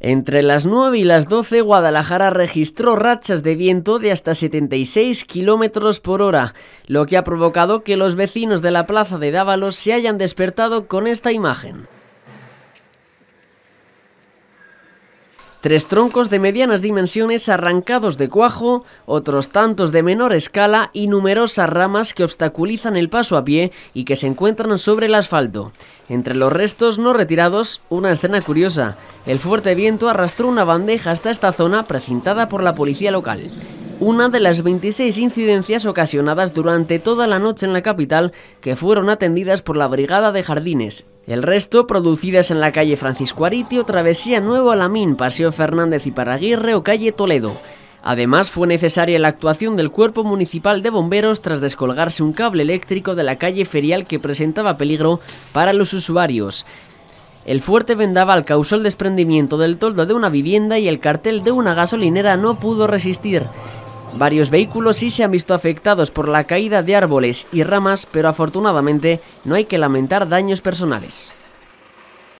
Entre las 9 y las 12, Guadalajara registró rachas de viento de hasta 76 kilómetros por hora, lo que ha provocado que los vecinos de la plaza de Dávalos se hayan despertado con esta imagen. Tres troncos de medianas dimensiones arrancados de cuajo, otros tantos de menor escala y numerosas ramas que obstaculizan el paso a pie y que se encuentran sobre el asfalto. Entre los restos no retirados, una escena curiosa. El fuerte viento arrastró una bandeja hasta esta zona precintada por la policía local. Una de las 26 incidencias ocasionadas durante toda la noche en la capital que fueron atendidas por la Brigada de Jardines, el resto, producidas en la calle Francisco Aritio, Travesía Nuevo Alamín, Paseo Fernández y Paraguirre o calle Toledo. Además, fue necesaria la actuación del Cuerpo Municipal de Bomberos tras descolgarse un cable eléctrico de la calle ferial que presentaba peligro para los usuarios. El fuerte vendaval causó el desprendimiento del toldo de una vivienda y el cartel de una gasolinera no pudo resistir. Varios vehículos sí se han visto afectados por la caída de árboles y ramas, pero afortunadamente no hay que lamentar daños personales.